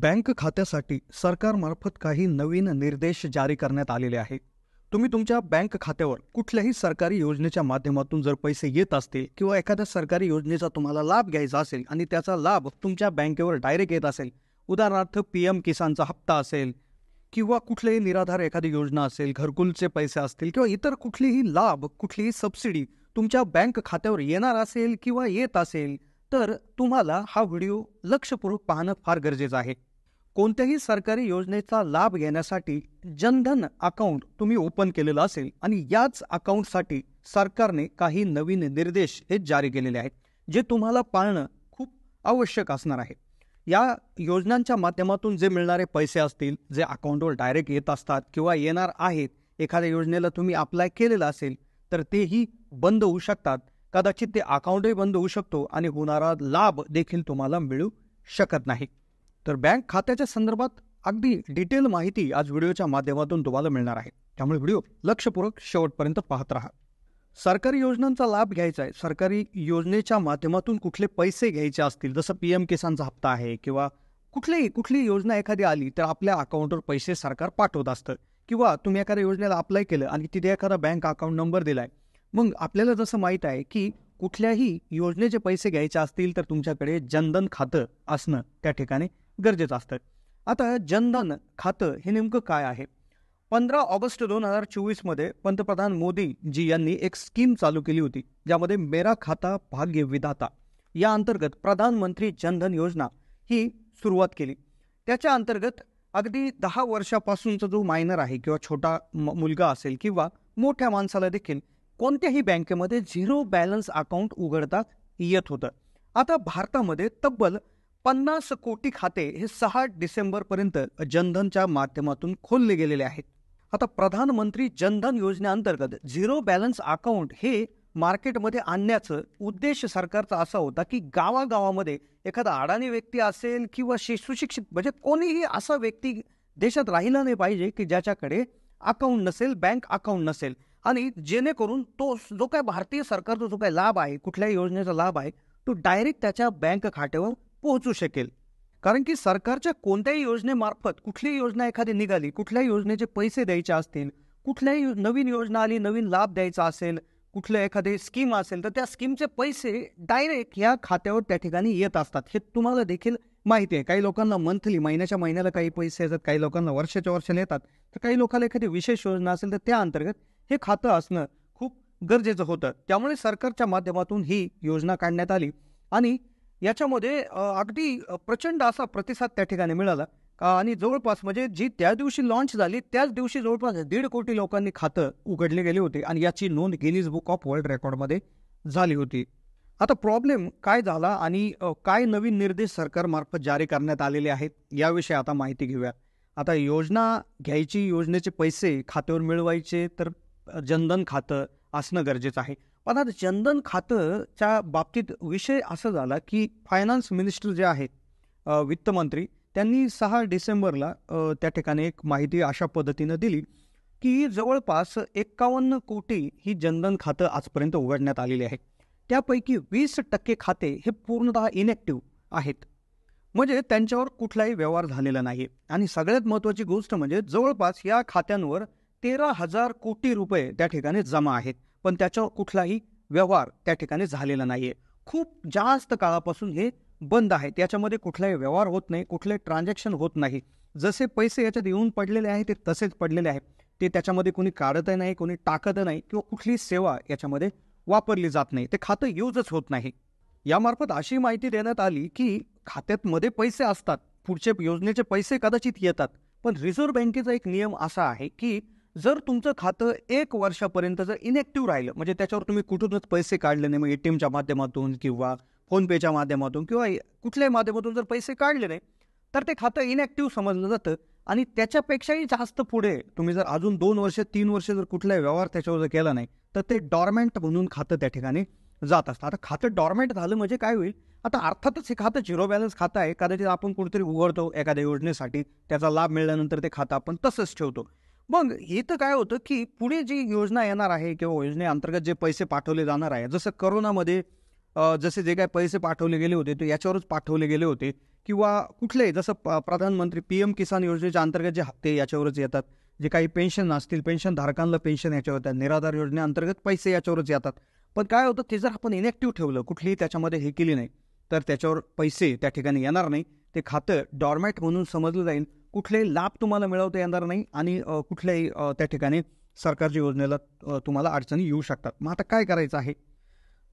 bank खात्यासाठी सरकारमार्फत काही नवीन निर्देश जारी करण्यात आलेले आहेत तुम्ही तुमच्या बँक खात्यावर कुठल्याही सरकारी योजनेच्या माध्यमातून जर पैसे येत असतील किंवा एखाद्या सरकारी योजनेचा तुम्हाला लाभ घ्यायचा असेल आणि त्याचा लाभ तुमच्या बँकेवर डायरेक्ट येत असेल उदाहरणार्थ पी एम किसानचा हप्ता असेल किंवा कुठलेही निराधार एखादी योजना असेल घरकुलचे पैसे असतील किंवा इतर कुठलीही लाभ कुठलीही सबसिडी तुमच्या बँक खात्यावर येणार असेल किंवा येत असेल तर तुम्हाला हा व्हिडिओ लक्षपूर्वक पाहणं फार गरजेचं आहे कोणत्याही सरकारी योजनेचा लाभ घेण्यासाठी जनधन अकाउंट तुम्ही ओपन केलेलं असेल आणि याच अकाउंटसाठी सरकारने काही नवीन निर्देश हे जारी केलेले आहेत जे तुम्हाला पाळणं खूप आवश्यक असणार आहे या योजनांच्या माध्यमातून जे मिळणारे पैसे असतील जे अकाउंटवर डायरेक्ट येत असतात किंवा येणार आहेत एखाद्या योजनेला तुम्ही अप्लाय केलेलं असेल तर तेही बंद होऊ शकतात कदाचित ते अकाउंटही बंद होऊ शकतो आणि होणारा लाभ देखील तुम्हाला मिळू शकत नाही तर बँक खात्याच्या संदर्भात अगदी डिटेल माहिती आज व्हिडिओच्या माध्यमातून तुम्हाला मिळणार आहे त्यामुळे व्हिडिओ लक्षपूर्वक शेवटपर्यंत पाहत राहा सरकारी योजनांचा लाभ घ्यायचा आहे सरकारी योजनेच्या माध्यमातून कुठले पैसे घ्यायचे असतील जसं पी एम किसानचा हप्ता आहे किंवा कुठलीही कुठली योजना एखादी आली तर आपल्या अकाउंटवर पैसे सरकार पाठवत असतं किंवा तुम्ही एखाद्या योजनेला अप्लाय केलं आणि तिथे एखादा बँक अकाउंट नंबर दिलाय मग आपल्याला जसं माहीत आहे की कुठल्याही योजनेचे पैसे घ्यायचे असतील तर तुमच्याकडे जनधन खातं असणं त्या ठिकाणी गरजेचं असतं आता जनधन खातं हे नेमकं काय आहे पंधरा ऑगस्ट दोन हजार चोवीसमध्ये पंतप्रधान मोदी जी यांनी एक स्कीम चालू केली होती ज्यामध्ये मेरा खाता भाग्य विधाता या अंतर्गत प्रधानमंत्री जनधन योजना ही सुरुवात केली त्याच्या अंतर्गत अगदी दहा वर्षापासूनचा जो मायनर आहे किंवा छोटा मुलगा असेल किंवा मोठ्या माणसाला देखील कोणत्याही बँकेमध्ये झिरो बॅलन्स अकाउंट उघडता येत होतं आता भारतामध्ये तब्बल पन्नास कोटी खाते हे सहा डिसेंबरपर्यंत जनधनच्या माध्यमातून खोलले गेलेले आहेत आता प्रधानमंत्री जनधन योजनेअंतर्गत झिरो बॅलन्स अकाउंट हे मार्केटमध्ये आणण्याचं उद्देश सरकारचा असा होता की गावागावामध्ये एखादा अडाणी व्यक्ती असेल किंवा सुशिक्षित म्हणजे कोणीही असा व्यक्ती देशात राहिला नाही पाहिजे की ज्याच्याकडे अकाउंट नसेल बँक अकाउंट नसेल आणि जेणेकरून तो जो काय भारतीय सरकारचा जो काही लाभ आहे कुठल्याही योजनेचा लाभ आहे तो डायरेक्ट त्याच्या बँक खात्यावर पोहोचू शकेल कारण की सरकारच्या कोणत्याही योजनेमार्फत कुठलीही योजना एखादी निघाली कुठल्याही योजनेचे पैसे द्यायचे असतील कुठल्याही नवीन योजना आली नवीन लाभ द्यायचा असेल कुठल्या एखादी स्कीम असेल तर त्या स्कीमचे पैसे डायरेक्ट या खात्यावर त्या ठिकाणी येत असतात हे तुम्हाला देखील माहिती आहे काही लोकांना मंथली महिन्याच्या महिन्याला काही पैसे येतात काही लोकांना वर्षाच्या वर्षाला येतात तर काही लोकांना एखादी विशेष योजना असेल तर त्या अंतर्गत हे खातं असणं खूप गरजेचं होतं त्यामुळे सरकारच्या माध्यमातून ही योजना काढण्यात आली आणि याच्यामध्ये अगदी प्रचंड असा प्रतिसाद त्या ठिकाणी मिळाला आणि जवळपास म्हणजे जी त्या दिवशी लॉन्च झाली त्याच दिवशी जवळपास दीड कोटी लोकांनी खातं उघडले गेले होते आणि याची नोंद गिनीज बुक ऑफ वर्ल्ड रेकॉर्डमध्ये झाली होती आता प्रॉब्लेम काय झाला आणि काय नवीन निर्देश सरकारमार्फत जारी करण्यात आलेले आहेत याविषयी आता माहिती घेऊया आता योजना घ्यायची योजनेचे पैसे खात्यावर मिळवायचे तर जनधन खातं असणं गरजेचं आहे पण आता जनधन खातंच्या बाबतीत विषय असं झाला की फायनान्स मिनिस्टर जे आहेत वित्तमंत्री त्यांनी सहा डिसेंबरला त्या ठिकाणी एक माहिती अशा पद्धतीनं दिली की जवळपास एक्कावन्न कोटी ही जनधन खातं आजपर्यंत उघडण्यात आलेली आहे त्यापैकी वीस टक्के खाते हे पूर्णतः इनॅक्टिव्ह आहेत म्हणजे त्यांच्यावर कुठलाही व्यवहार झालेला नाही आणि सगळ्यात महत्त्वाची गोष्ट म्हणजे जवळपास या खात्यांवर तेरा हजार कोटी रुपये त्या ठिकाणी जमा आहेत पण त्याच्यावर कुठलाही व्यवहार त्या ठिकाणी झालेला नाही आहे खूप जास्त काळापासून हे बंद आहे याच्यामध्ये कुठलाही व्यवहार होत नाही कुठले ट्रान्झॅक्शन होत नाही जसे पैसे याच्यात येऊन पडलेले आहेत ते तसेच पडलेले आहेत ते त्याच्यामध्ये कोणी काढतही नाही कोणी टाकत नाही किंवा कुठली सेवा याच्यामध्ये वापरली जात नाही ते खातं यूजच होत नाही यामार्फत अशी माहिती देण्यात आली की खात्यातमध्ये पैसे असतात पुढचे योजनेचे पैसे कदाचित येतात पण रिझर्व्ह बँकेचा एक नियम असा आहे की जर तुमचं खातं एक वर्षापर्यंत जर इनॅक्टिव्ह राहिलं म्हणजे त्याच्यावर तुम्ही कुठूनच पैसे काढले नाही मग ए माध्यमातून किंवा फोनपेच्या माध्यमातून किंवा कुठल्याही माध्यमातून जर पैसे काढले नाही तर ते खातं इनॅक्टिव्ह समजलं जातं आणि त्याच्यापेक्षाही जास्त पुढे तुम्ही जर अजून दोन वर्ष तीन वर्ष जर कुठलाही व्यवहार त्याच्यावर जर केला नाही तर ते डॉर्मेंट म्हणून खातं त्या ठिकाणी जात असतं आता खातं डॉर्मेंट झालं म्हणजे काय होईल आता अर्थातच हे खातं झिरो बॅलन्स खातं आहे कदाचित आपण कुठेतरी उघडतो एखाद्या योजनेसाठी त्याचा लाभ मिळाल्यानंतर ते खातं आपण तसंच ठेवतो मग इथं काय होतं की पुढे जी योजना येणार आहे किंवा योजनेअंतर्गत जे पैसे पाठवले जाणार आहे जसं करोनामध्ये जसे जे काय पैसे पाठवले गेले होते ते याच्यावरच पाठवले गेले होते किंवा कुठले जसं प्रधानमंत्री पी एम किसान योजनेच्या अंतर्गत जे हप्ते याच्यावरच येतात जे काही पेन्शन असतील पेन्शनधारकांना पेन्शन याच्यावर येतात निराधार योजनेअंतर्गत पैसे याच्यावरच येतात पण काय होतं ते जर आपण इनॅक्टिव्ह ठेवलं कुठलीही त्याच्यामध्ये हे केली नाही तर त्याच्यावर पैसे त्या ठिकाणी येणार नाही ते खातं डॉर्मॅट म्हणून समजलं जाईल कुठलेही लाभ तुम्हाला मिळवता येणार नाही आणि कुठल्याही त्या ठिकाणी सरकारच्या योजनेला तुम्हाला अडचणी येऊ शकतात मग आता काय करायचं आहे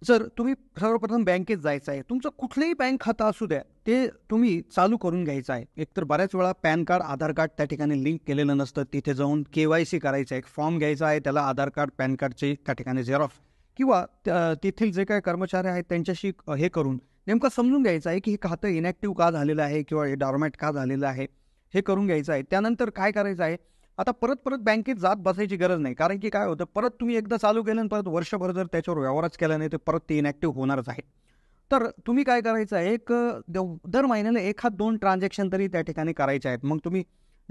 जर तुम्ही सर्वप्रथम बँकेत जायचं आहे तुमचं कुठलंही बँक खातं असू द्या ते तुम्ही चालू करून घ्यायचं आहे एकतर बऱ्याच वेळा पॅन कार्ड आधार कार्ड त्या ठिकाणी लिंक केलेलं नसतं तिथे जाऊन के वाय सी करायचं आहे एक फॉर्म घ्यायचा आहे त्याला आधार कार्ड पॅन कार्डचे त्या ठिकाणी झेरॉफ किंवा तेथील जे काही कर्मचारी आहेत त्यांच्याशी हे करून नेमकं समजून घ्यायचं आहे की हे खातं इनॅक्टिव्ह का झालेलं आहे किंवा हे डॉर्मॅट का झालेलं आहे हे करून घ्यायचं आहे त्यानंतर काय करायचं आहे आता परत परत बँकेत जात बसायची गरज नाही कारण की काय होतं परत तुम्ही एकदा चालू केलं आणि परत वर्षभर जर त्याच्यावर व्यवहारच केला नाही तर परत ते इनॅक्टिव्ह होणारच आहे तर तुम्ही काय करायचं आहे एक दर महिन्याला एखाद दोन ट्रान्झॅक्शन तरी त्या ठिकाणी करायचे आहेत मग तुम्ही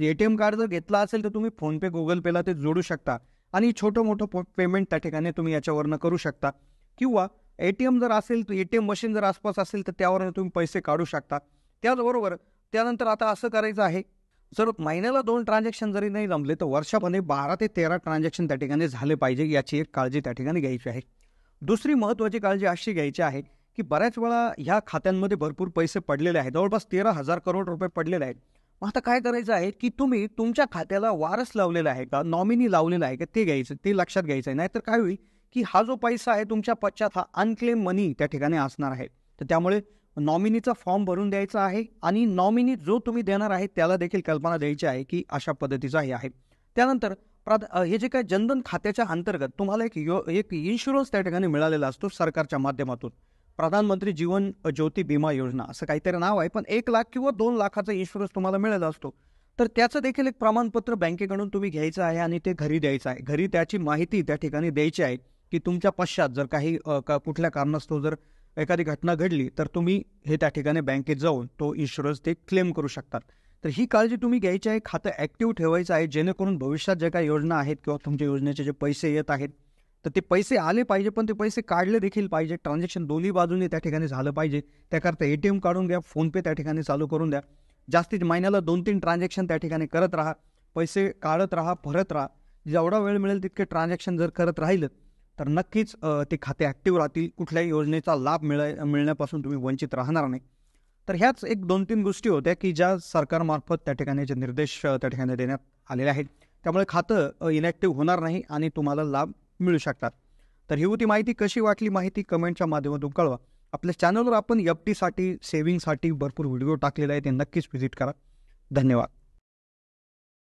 ए टी एम कार्ड जर घेतला असेल तर तुम्ही फोनपे गुगल पेला ते जोडू शकता आणि छोटं मोठं पेमेंट त्या ठिकाणी तुम्ही याच्यावरनं करू शकता किंवा ए टी एम जर असेल तर ए टी एम मशीन जर आसपास असेल तर त्यावरनं तुम्ही पैसे काढू शकता त्याचबरोबर त्यानंतर आता असं करायचं आहे जर महिन्याला दोन ट्रान्झॅक्शन जरी नाही जमले तर वर्षापणे बारा ते तेरा ट्रान्झॅक्शन त्या ठिकाणी झाले पाहिजे याची एक काळजी त्या ठिकाणी घ्यायची आहे दुसरी महत्त्वाची काळजी अशी घ्यायची आहे की बऱ्याच वेळा ह्या खात्यांमध्ये भरपूर पैसे पडलेले आहेत जवळपास तेरा हजार करोड रुपये पडलेले आहेत मग आता काय करायचं आहे की तुम्ही तुमच्या खात्याला वारस लावलेला आहे का नॉमिनी लावलेला आहे का ते घ्यायचं ते लक्षात घ्यायचं आहे नाहीतर काय होईल की हा जो पैसा आहे तुमच्या पश्चात हा अनक्लेम मनी त्या ठिकाणी असणार आहे तर त्यामुळे नॉमिनीचा फॉर्म भरून द्यायचा आहे आणि नॉमिनी जो तुम्ही देणार आहे त्याला देखील कल्पना द्यायची आहे की अशा पद्धतीचा हे आहे त्यानंतर प्राधा हे जे काय जनधन खात्याच्या अंतर्गत तुम्हाला एक यो एक इन्शुरन्स त्या ठिकाणी मिळालेला असतो सरकारच्या माध्यमातून प्रधानमंत्री जीवन ज्योती विमा योजना असं काहीतरी नाव आहे पण एक लाख किंवा दोन लाखाचा इन्शुरन्स तुम्हाला मिळाला असतो तर त्याचं देखील एक प्रमाणपत्र बँकेकडून तुम्ही घ्यायचं आहे आणि ते घरी द्यायचं आहे घरी त्याची माहिती त्या ठिकाणी द्यायची आहे की तुमच्या पश्चात जर काही का कुठल्या कारणास्तव जर एखादी घटना घडली तर तुम्ही हे त्या ठिकाणी बँकेत जाऊन तो इन्शुरन्स ते क्लेम करू शकतात तर ही काळजी तुम्ही घ्यायची आहे खातं ॲक्टिव्ह ठेवायचं आहे जेणेकरून भविष्यात ज्या काही योजना आहेत किंवा तुमच्या योजनेचे जे पैसे येत आहेत तर ते पैसे आले पाहिजे पण ते पैसे काढले देखील पाहिजे ट्रान्झॅक्शन दोन्ही बाजूने त्या ठिकाणी झालं पाहिजे त्याकरता ए टी एम काढून घ्या फोनपे त्या ठिकाणी चालू करून द्या जास्तीत महिन्याला दोन तीन ट्रान्झॅक्शन त्या ठिकाणी करत राहा पैसे काढत राहा भरत राहा जेवढा वेळ मिळेल तितके ट्रान्झॅक्शन जर करत राहिलं तर नक्कीच ते खाते ॲक्टिव्ह राहतील कुठल्याही योजनेचा लाभ मिळाय मिळण्यापासून तुम्ही वंचित राहणार नाही तर ह्याच एक दोन तीन गोष्टी होत्या की ज्या सरकारमार्फत त्या ठिकाणी जे निर्देश त्या ठिकाणी देण्यात आलेले आहेत त्यामुळे खातं इनॅक्टिव्ह होणार नाही आणि तुम्हाला लाभ मिळू शकतात तर ही होती माहिती कशी वाटली माहिती कमेंटच्या माध्यमातून कळवा आपल्या चॅनलवर आपण एफ टीसाठी सेव्हिंगसाठी भरपूर व्हिडिओ टाकलेले आहे ते नक्कीच व्हिजिट करा धन्यवाद